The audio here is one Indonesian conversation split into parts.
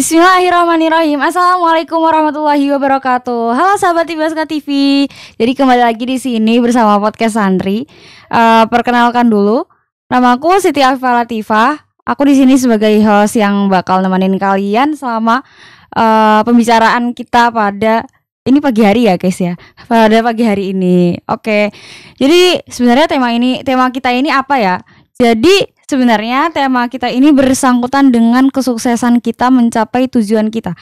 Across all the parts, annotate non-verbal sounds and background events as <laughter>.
Bismillahirrahmanirrahim Assalamualaikum warahmatullahi wabarakatuh Halo sahabat Ibaska TV Jadi kembali lagi di sini bersama podcast Santri. uh, eh, Perkenalkan dulu Nama aku Siti Afifa Latifah Aku di sini sebagai host yang bakal nemenin kalian selama uh, pembicaraan kita pada ini pagi hari ya guys ya pada pagi hari ini. Oke, jadi sebenarnya tema ini tema kita ini apa ya? Jadi sebenarnya tema kita ini bersangkutan dengan kesuksesan kita mencapai tujuan kita.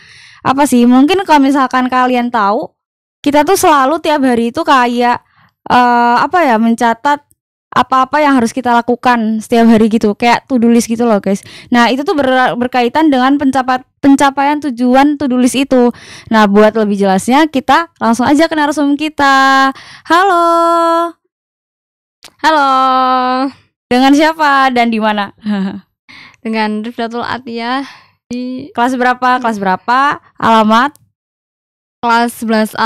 Apa sih? Mungkin kalau misalkan kalian tahu, kita tuh selalu tiap hari itu kayak uh, apa ya mencatat apa-apa yang harus kita lakukan setiap hari gitu kayak to do list gitu loh guys nah itu tuh ber berkaitan dengan pencapa pencapaian tujuan to do list itu nah buat lebih jelasnya kita langsung aja ke narasum kita halo halo dengan siapa dan di mana? <laughs> Dengan Rifdatul Atia di kelas berapa? Kelas berapa? Alamat kelas 11A5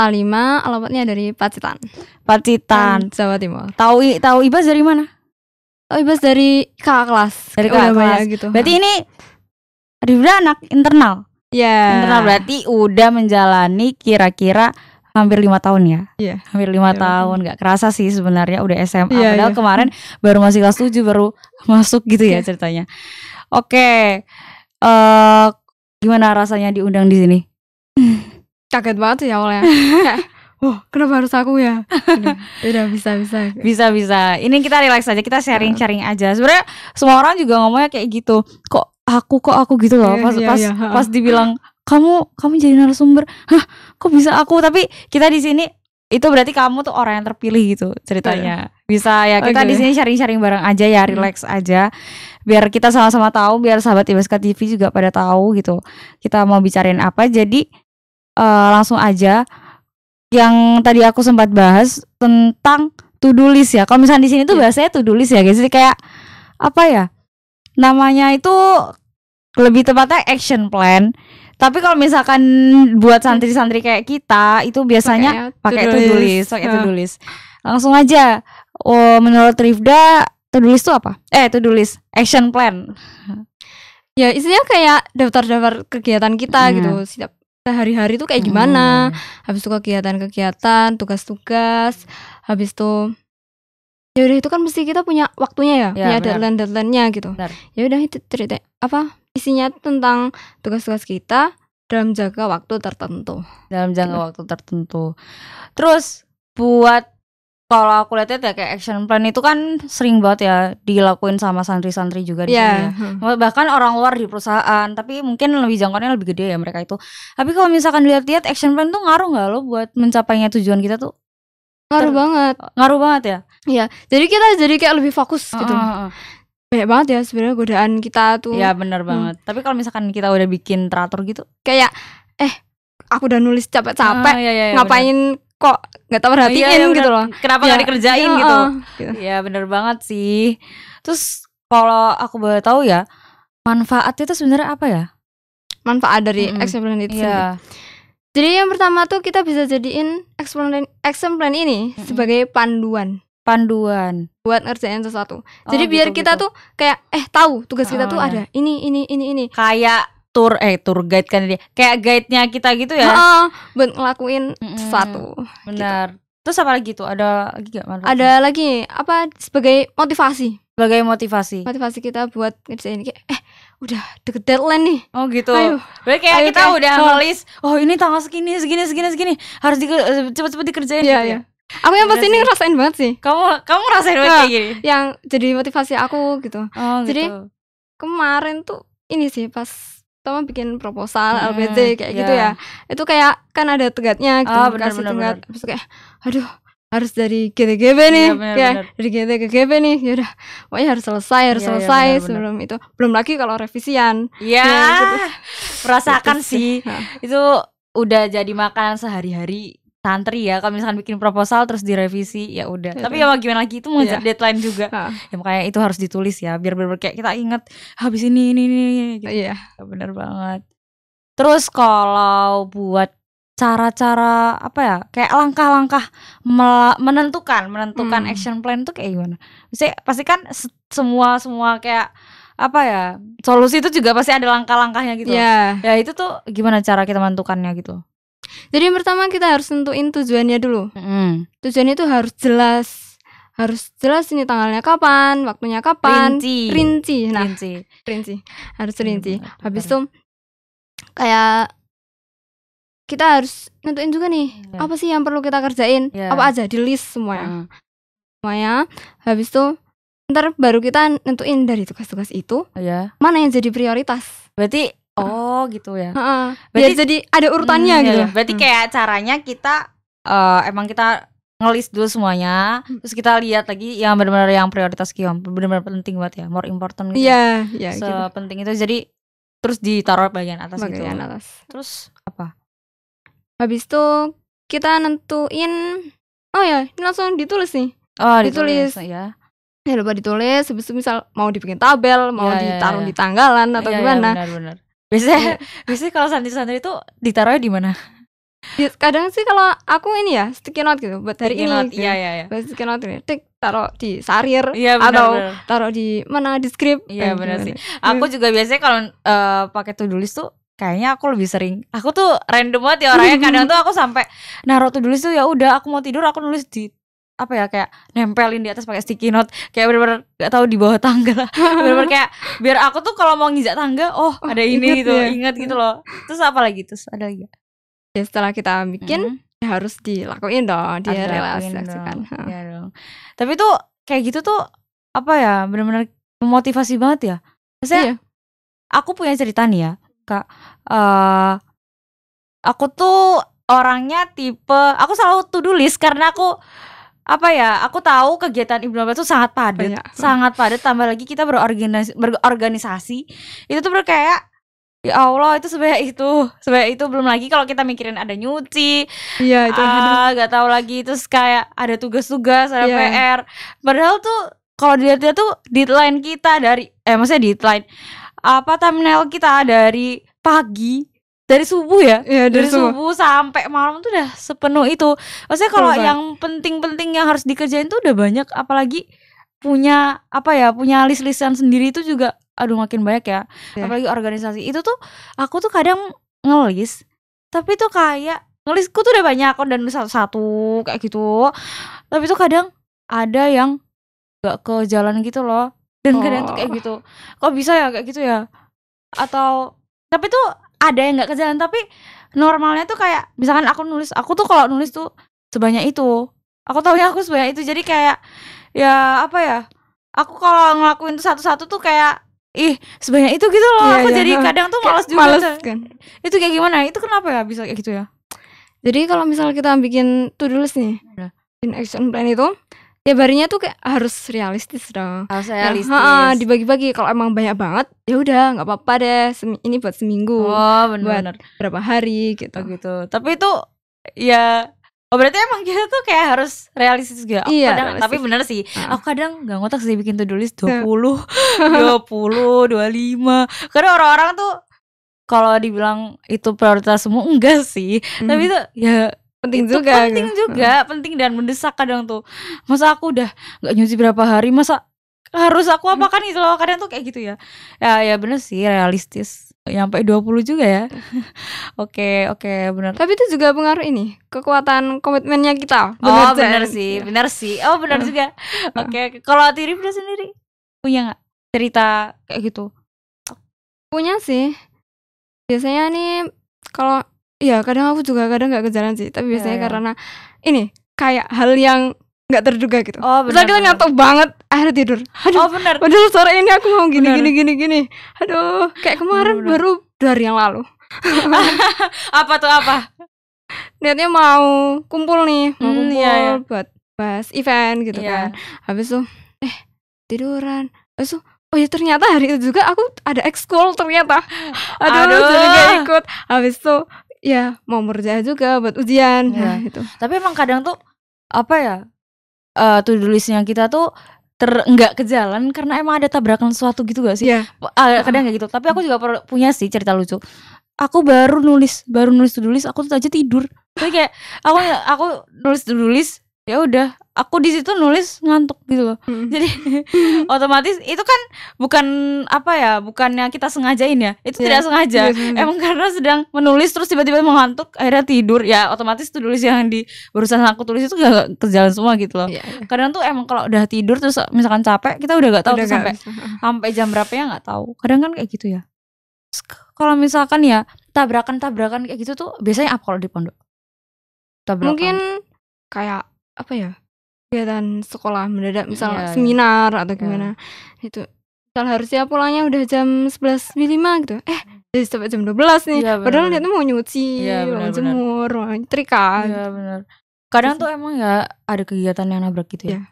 alamatnya dari Pacitan. Pacitan, Jawa Timur. Tahu tahu IBAS dari mana? Tahu IBAS dari kakak kelas. Dari kakak kelas gitu. Berarti ini Rifda anak internal. Ya. Yeah. Internal berarti udah menjalani kira-kira hampir lima tahun ya yeah. hampir lima yeah, iya, tahun nggak kerasa sih sebenarnya udah SMA yeah, padahal yeah. kemarin baru masih kelas 7 baru <laughs> masuk gitu ya iya. ceritanya oke okay. uh, eh, gimana rasanya diundang di sini kaget banget sih awalnya <laughs> oh, kenapa harus aku ya? Udah bisa bisa. Bisa bisa. Ini kita relax aja, kita sharing sharing aja. Sebenarnya semua orang juga ngomongnya kayak gitu. Kok aku kok aku gitu loh. Iya, pas yeah, yeah, pas yeah. pas dibilang kamu kamu jadi narasumber hah kok bisa aku tapi kita di sini itu berarti kamu tuh orang yang terpilih gitu ceritanya yeah. bisa ya kita okay. di sini sharing-sharing bareng aja ya hmm. relax hmm. aja biar kita sama-sama tahu biar sahabat IBSK TV juga pada tahu gitu kita mau bicarain apa jadi uh, langsung aja yang tadi aku sempat bahas tentang to do list ya kalau misalnya di sini tuh yeah. bahasanya to do list ya guys jadi kayak apa ya namanya itu lebih tepatnya action plan tapi kalau misalkan buat hmm. santri-santri kayak kita itu biasanya pakai itu ya, tulis, pakai itu tulis. Nah. Langsung aja. Oh, menurut Rifda, tulis itu apa? Eh, itu tulis action plan. Ya, isinya kayak daftar-daftar kegiatan kita hmm. gitu. Setiap hari hari tuh kayak gimana hmm. habis itu kegiatan-kegiatan tugas-tugas habis itu ya udah itu kan mesti kita punya waktunya ya, ya punya deadline deadline-nya gitu ya udah itu cerita apa Isinya tentang tugas-tugas kita dalam jangka waktu tertentu. Dalam jangka waktu tertentu. Terus buat kalau aku lihat ya kayak action plan itu kan sering banget ya dilakuin sama santri-santri juga di yeah. sini ya. Bahkan orang luar di perusahaan, tapi mungkin lebih jangkauannya lebih gede ya mereka itu. Tapi kalau misalkan lihat lihat action plan tuh ngaruh nggak lo buat mencapainya tujuan kita tuh? Ngaruh banget. Ngaruh banget ya? Iya. Jadi kita jadi kayak lebih fokus gitu. Uh, uh, banyak banget ya sebenarnya godaan kita tuh ya bener hmm. banget tapi kalau misalkan kita udah bikin teratur gitu kayak eh aku udah nulis capek-capek ah, ya, ya, ngapain bener. kok nggak tahu perhatiin oh, iya, iya gitu loh kenapa nggak ya, dikerjain ya, gitu. gitu ya benar banget sih terus kalau aku boleh tahu ya manfaatnya itu sebenarnya apa ya manfaat dari -hmm. eksperimen itu ya. jadi yang pertama tuh kita bisa jadiin action plan, ini -hmm. sebagai panduan panduan buat ngerjain sesuatu. Oh, Jadi gitu, biar kita gitu. tuh kayak eh tahu tugas kita tuh oh, ada iya. ini ini ini ini. Kayak tour eh tour guide kan dia. Kayak guide-nya kita gitu ya. Heeh, buat ngelakuin mm hmm sesuatu. Gitu. Benar. Gitu. Terus apa lagi tuh? Ada lagi gak manfaatnya? Ada lagi apa sebagai motivasi. Sebagai motivasi. Motivasi kita buat ngerjain kayak eh udah deket deadline nih. Oh gitu. Ayo. kayak kita kayak, udah oh. ngelis, oh ini tanggal segini, segini, segini, segini, harus di, eh, cepet-cepet dikerjain yeah, gitu ya. Yeah aku yang iya pasti ini ngerasain banget sih kamu kamu ngerasain banget nah, kayak gini yang jadi motivasi aku gitu oh, jadi gitu. kemarin tuh ini sih pas sama bikin proposal hmm, LPT kayak yeah. gitu iya. ya itu kayak kan ada tegatnya oh, gitu oh, bener, kasih tegat terus kayak aduh harus dari GTGB iya, nih ya, bener, ya dari gede ke nih ya udah pokoknya harus selesai harus ya, selesai ya, bener, sebelum bener. itu belum lagi kalau revisian ya, ya gitu. merasakan gitu sih nah. itu udah jadi makanan sehari-hari santri ya kalau misalkan bikin proposal terus direvisi ya udah iya, tapi ya gimana lagi itu mengejar yeah. deadline juga ha. ya makanya itu harus ditulis ya biar benar kayak kita ingat habis ini ini ini gitu. yeah. Ya, bener banget terus kalau buat cara-cara apa ya kayak langkah-langkah menentukan menentukan hmm. action plan tuh kayak gimana Maksudnya, pasti kan semua semua kayak apa ya solusi itu juga pasti ada langkah-langkahnya gitu yeah. Iya. ya itu tuh gimana cara kita menentukannya gitu jadi yang pertama kita harus tentuin tujuannya dulu. Mm. Tujuannya itu harus jelas, harus jelas ini tanggalnya kapan, waktunya kapan, rinci, rinci, nah, rinci, rinci. harus rinci. Habis itu kayak kita harus nentuin juga nih yeah. apa sih yang perlu kita kerjain, yeah. apa aja di list semuanya, mm. semuanya. Habis itu ntar baru kita nentuin dari tugas-tugas itu yeah. mana yang jadi prioritas. Berarti Oh gitu ya. Uh, berarti jadi, ada urutannya hmm, iya, gitu. Iya, berarti hmm. kayak caranya kita uh, emang kita ngelis dulu semuanya, hmm. terus kita lihat lagi yang benar-benar yang prioritas kiam, benar-benar penting buat ya, more important gitu. Iya, yeah, iya yeah, gitu. Sepenting gitu. itu. Jadi terus ditaruh bagian atas gitu. bagian gitu. atas. Terus apa? Habis itu kita nentuin Oh ya, ini langsung ditulis nih. Oh, ditulis, ditulis ya ya lupa ditulis habis itu misal mau dibikin tabel mau ya, ditaruh ya, ya. di tanggalan atau ya, gimana ya, benar, benar. Biasanya yeah. <laughs> biasanya kalau santri-santri itu ditaruhnya di mana? kadang sih kalau aku ini ya sticky note gitu buat hari sticky ini note, gitu. iya, iya, iya. buat sticky note ini taruh di sarir iya, bener, atau bener. taruh di mana di script iya benar gitu. sih aku juga biasanya kalau uh, pakai to do list tuh kayaknya aku lebih sering aku tuh random banget ya orangnya kadang tuh aku sampai naruh to do list tuh ya udah aku mau tidur aku nulis di apa ya kayak nempelin di atas pakai sticky note kayak bener-bener gak tahu di bawah tangga lah <laughs> bener-bener kayak biar aku tuh kalau mau ngizak tangga oh, oh ada ini gitu ya. ingat gitu loh terus apa lagi terus ada lagi ya setelah kita bikin hmm. ya harus dilakuin dong dia relaksasikan ya dong tapi tuh kayak gitu tuh apa ya bener-bener memotivasi banget ya saya iya. aku punya cerita nih ya kak uh, aku tuh orangnya tipe aku selalu to do list karena aku apa ya aku tahu kegiatan ibu Nobel tuh sangat padat Banyak. sangat padat tambah lagi kita berorganisasi berorganisasi itu tuh kayak ya Allah itu sebanyak itu sebanyak itu belum lagi kalau kita mikirin ada nyuci iya itu ah, gak tahu lagi itu kayak ada tugas-tugas ada ya. PR padahal tuh kalau dilihat-lihat tuh deadline kita dari eh maksudnya deadline apa thumbnail kita dari pagi dari subuh ya, ya dari, dari subuh. subuh sampai malam tuh udah sepenuh itu. Maksudnya kalau yang penting-penting yang harus dikerjain tuh udah banyak, apalagi punya apa ya, punya list-listan sendiri itu juga, aduh makin banyak ya. ya. Apalagi organisasi itu tuh, aku tuh kadang ngelis, tapi tuh kayak ngelisku tuh udah banyak kok dan satu-satu kayak gitu. Tapi tuh kadang ada yang gak ke jalan gitu loh, dan oh. kadang tuh kayak oh. gitu. Kok bisa ya kayak gitu ya? Atau tapi tuh ada yang nggak kejalan tapi normalnya tuh kayak misalkan aku nulis aku tuh kalau nulis tuh sebanyak itu aku ya aku sebanyak itu jadi kayak ya apa ya aku kalau ngelakuin tuh satu-satu tuh kayak ih sebanyak itu gitu loh yeah, aku yeah, jadi kadang tuh malas juga males kan. itu kayak gimana itu kenapa ya bisa kayak gitu ya jadi kalau misal kita bikin tuh do list nih iya. in action plan itu Ya barinya tuh kayak harus realistis dong harus ya, realistis ya, dibagi-bagi kalau emang banyak banget ya udah nggak apa-apa deh ini buat seminggu oh, bener -bener. berapa hari gitu oh, gitu tapi itu ya Oh berarti emang gitu tuh kayak harus realistis juga. Oh, iya, kadang, realistis. tapi bener sih. Uh. Aku oh, kadang nggak ngotak sih bikin to-do list 20, 20, 25. Karena orang-orang tuh kalau dibilang itu prioritas semua enggak sih. Hmm. Tapi itu ya penting itu juga penting gitu. juga hmm. penting dan mendesak kadang tuh masa aku udah nggak nyuci berapa hari masa harus aku hmm. apakan gitu loh kadang tuh kayak gitu ya ya ya bener sih realistis sampai puluh juga ya <laughs> oke oke bener tapi itu juga pengaruh ini kekuatan komitmennya kita bener oh bener sih ya. bener sih oh bener juga oke okay. kalau Tirif udah sendiri punya nggak cerita kayak gitu punya sih biasanya nih kalau Iya, kadang aku juga kadang nggak ke jalan sih, tapi iya, biasanya yeah, karena ini kayak hal yang nggak terduga gitu. Oh, benar. Misalnya kita nggak tahu banget akhirnya tidur. Aduh, oh, benar. padahal sore ini aku mau gini bener. gini gini gini. Aduh, kayak kemarin bener. baru dua hari yang lalu. <laughs> apa tuh apa? Niatnya mau kumpul nih, mau hmm, kumpul iya, iya. buat pas event gitu yeah. kan. Habis tuh eh tiduran. Habis tuh oh ya ternyata hari itu juga aku ada ekskul ternyata aduh, aduh. jadi gak ikut habis itu ya mau merjaah juga buat ujian. Ya. Nah, itu Tapi emang kadang tuh apa ya? Uh, eh, tuh tulisnya kita tuh ter nggak ke jalan karena emang ada tabrakan suatu gitu gak sih? Yeah. Iya. Uh, kadang kayak gitu. Tapi aku juga punya sih cerita lucu. Aku baru nulis, baru nulis tulis, aku tuh aja tidur. Tapi kayak aku aku nulis tulis, ya udah aku di situ nulis ngantuk gitu loh. Hmm. <laughs> Jadi hmm. otomatis itu kan bukan apa ya, bukannya kita sengajain ya. Itu yeah. tidak sengaja. Yeah, iya, Emang karena sedang menulis terus tiba-tiba mengantuk, akhirnya tidur ya otomatis tuh tulis yang di barusan aku tulis itu gak kejalan semua gitu loh. Yeah, iya. Kadang tuh emang kalau udah tidur terus misalkan capek, kita udah gak tahu udah gak sampai bisa. <laughs> sampai jam berapa ya nggak tahu. Kadang kan kayak gitu ya. Kalau misalkan ya tabrakan-tabrakan kayak gitu tuh biasanya apa kalau di pondok? Tabrakan. Mungkin kayak apa ya? kegiatan ya, sekolah mendadak misal yeah, seminar yeah. atau iya. gimana yeah. itu misal harusnya pulangnya udah jam sebelas 11.05 gitu eh jadi sampai jam 12 nih yeah, padahal dia tuh mau nyuci yeah, mau jemur mau nyetrika yeah, gitu. bener. kadang Terus, tuh emang ya ada kegiatan yang nabrak gitu ya yeah.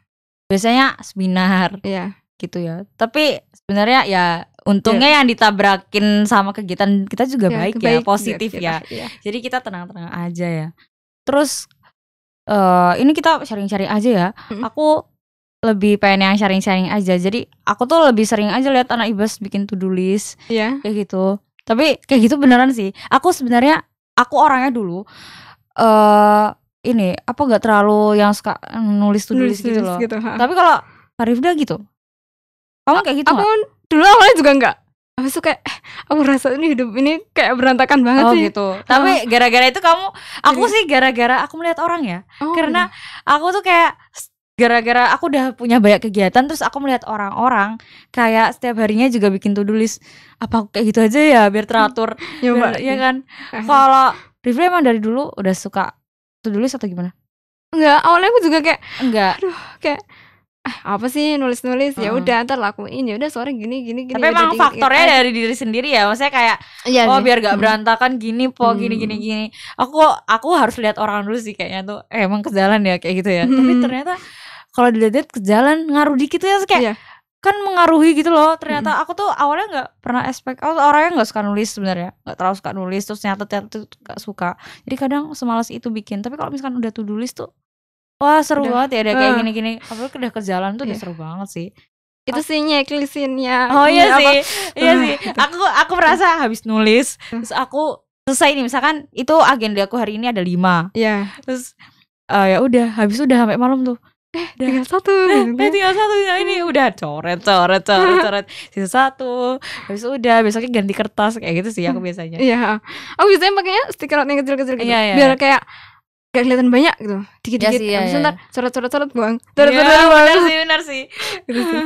biasanya seminar yeah. gitu ya tapi sebenarnya ya untungnya yeah. yang ditabrakin sama kegiatan kita juga yeah, baik, ya positif ya. ya. Jadi kita tenang-tenang aja ya. Terus uh, ini kita sharing-sharing aja ya. Mm-hmm. Aku lebih pengen yang sharing-sharing aja. Jadi aku tuh lebih sering aja lihat anak IBAS bikin to do list Iya. kayak gitu. Tapi kayak gitu beneran sih. Aku sebenarnya aku orangnya dulu, uh, ini apa nggak terlalu yang suka nulis to do list gitu loh. gitu, Tapi kalau Arifda gitu, kamu kayak gitu aku gak? dulu awalnya juga enggak habis itu kayak eh, aku rasa ini hidup ini kayak berantakan banget oh, sih gitu tapi gara-gara itu kamu aku sih gara-gara aku melihat orang ya oh, karena iya. aku tuh kayak gara-gara aku udah punya banyak kegiatan terus aku melihat orang-orang kayak setiap harinya juga bikin to-do list apa kayak gitu aja ya biar hmm. teratur ya, biar, ya kan kalau rifle emang dari dulu udah suka to-do list atau gimana Enggak, awalnya aku juga kayak Enggak Aduh, kayak ah apa sih nulis-nulis ya udah ntar lakuin ya udah sore gini gini gini tapi emang faktornya dari diri sendiri ya maksudnya kayak iya oh biar gak hmm. berantakan gini po hmm. gini gini gini aku aku harus lihat orang dulu sih kayaknya tuh eh, emang kejalan ya kayak gitu ya hmm. tapi ternyata kalau dilihat ke jalan ngaruh dikit ya kayak iya. kan mengaruhi gitu loh ternyata hmm. aku tuh awalnya nggak pernah expect aku oh, orangnya nggak suka nulis sebenarnya nggak terlalu suka nulis terus ternyata ternyata tuh gak suka jadi kadang semalas itu bikin tapi kalau misalkan udah tuh tulis tuh wah seru udah, banget ya ada kayak eh. gini-gini apalagi udah ke jalan tuh yeah. udah iya. seru banget sih itu sih nyeklisinnya oh iya, iya sih apa? iya eh, sih gitu. aku aku merasa habis nulis hmm. terus aku selesai nih misalkan itu agenda aku hari ini ada lima yeah. terus uh, ya udah habis udah sampai malam tuh eh udah. tinggal satu eh, gitu ya. tinggal satu tinggal ini hmm. udah coret coret coret <laughs> coret sisa satu habis udah besoknya ganti kertas kayak gitu sih aku hmm. biasanya iya aku biasanya pakainya stiker yang kecil kecil gitu yeah, yeah. biar iya. kayak gak kelihatan banyak gitu dikit-dikit ya sih, ya, ya. ntar corot corot buang ya, coret, buang bener sih bener <laughs> gitu sih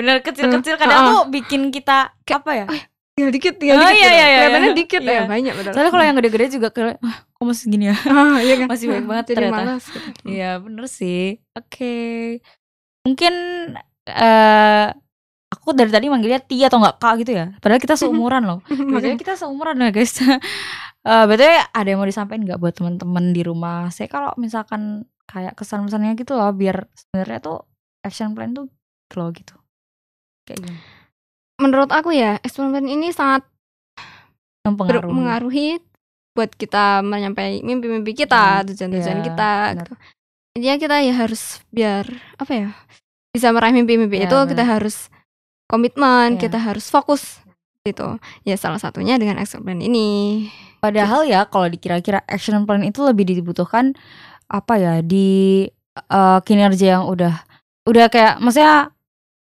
bener kecil-kecil kadang uh, uh. tuh bikin kita kayak, apa ya ya dikit ya oh, dikit iya, gitu. iya, iya, kelihatannya iya. dikit iya. ya banyak bener. soalnya kalau yang gede-gede juga kayak ah, kok masih gini ya oh, iya kan? masih banyak banget Jadi ternyata malas, gitu. iya bener sih oke okay. mungkin eh uh, aku dari tadi manggilnya Tia atau nggak Kak gitu ya. Padahal kita mhm. seumuran loh. <laughs> Makanya kita seumuran ya guys. <laughs> Uh, eh, betul ya ada yang mau disampaikan nggak buat teman-teman di rumah? Saya kalau misalkan kayak kesan kesannya gitu loh, biar sebenarnya tuh action plan tuh gitu loh gitu. Kayak gini. Menurut aku ya, action plan ini sangat mempengaruhi mengaruhi buat kita menyampaikan mimpi-mimpi kita, iya, tujuan-tujuan yeah, kita. Gitu. Intinya kita ya harus biar apa ya? Bisa meraih mimpi-mimpi yeah, itu bener. kita harus komitmen, yeah. kita harus fokus gitu. Ya salah satunya dengan action plan ini. Padahal ya kalau dikira-kira action plan itu lebih dibutuhkan apa ya di uh, kinerja yang udah udah kayak maksudnya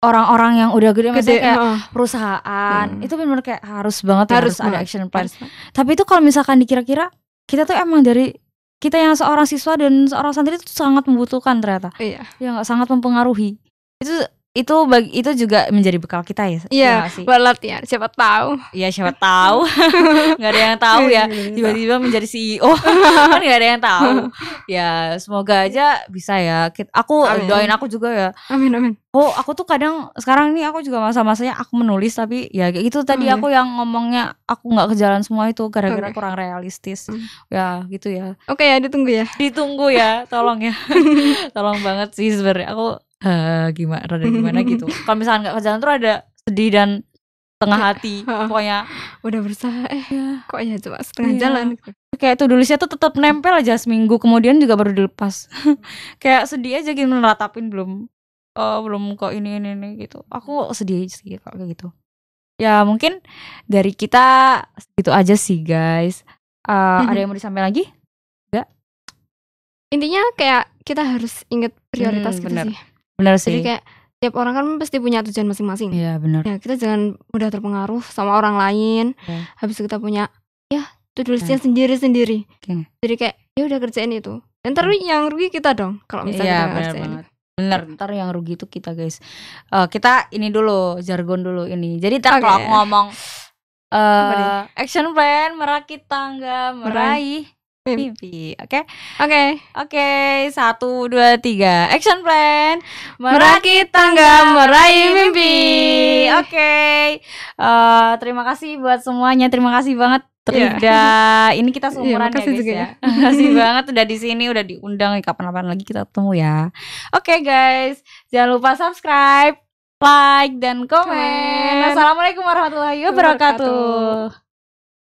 orang-orang yang udah gede, gede maksudnya kayak uh. perusahaan hmm. itu benar kayak harus banget harus, ya, harus ada action plan. Harus. Tapi itu kalau misalkan dikira-kira kita tuh emang dari kita yang seorang siswa dan seorang santri itu sangat membutuhkan ternyata. Iya. Ya nggak sangat mempengaruhi. Itu itu bagi, itu juga menjadi bekal kita ya. Iya, ya buat latihan. Siapa tahu. Iya, siapa tahu. <laughs> nggak ada yang tahu ya. Iya, iya, iya. Tiba-tiba menjadi CEO. <laughs> kan nggak ada yang tahu. Ya, semoga aja bisa ya. Aku amin. doain aku juga ya. Amin amin. Oh, aku tuh kadang sekarang ini aku juga masa-masanya aku menulis tapi ya kayak gitu tadi amin. aku yang ngomongnya aku nggak kejalan semua itu gara-gara okay. kurang realistis. Hmm. Ya, gitu ya. Oke okay, ya, ditunggu ya. Ditunggu ya, tolong ya. <laughs> tolong banget sih sebenarnya. Aku uh, eh, gimana rada gimana gitu <laughs> kalau misalnya nggak kerjaan tuh ada sedih dan setengah hati pokoknya udah berusaha eh ya. kok ya cuma setengah ya. jalan gitu? kayak itu sih, tuh tetap nempel aja seminggu kemudian juga baru dilepas <laughs> kayak sedih aja gitu ratapin belum oh, belum kok ini ini ini gitu aku sedih sih kalau kayak gitu ya mungkin dari kita segitu aja sih guys uh, ada mm-hmm. yang mau disampaikan lagi intinya kayak kita harus inget prioritas hmm, gitu bener. sih benar sih jadi kayak tiap orang kan pasti punya tujuan masing-masing iya benar ya kita jangan mudah terpengaruh sama orang lain okay. Iya. habis kita punya ya tujuannya okay. Iya. sendiri sendiri okay. jadi kayak ya udah kerjain itu dan ntar iya. yang rugi kita dong kalau misalnya ya, kita kerjain Bener, ntar yang rugi itu kita guys. Uh, kita ini dulu jargon dulu ini. Jadi tak okay. kalau aku ngomong uh, action plan merakit tangga meraih mimpi. Oke, oke, oke. satu, dua, tiga. Action plan. Merakit tangga, meraih mimpi. Oke. Okay. Uh, eh, terima kasih buat semuanya. Terima kasih banget. Iya. Trida, yeah. ini kita iya, seumuran yeah, ya guys juga. ya. Terima ya. <laughs> kasih banget udah di sini, udah diundang. Ya, kapan-kapan lagi kita ketemu ya. Oke okay, guys, jangan lupa subscribe, like dan komen. Assalamualaikum warahmatullahi wabarakatuh.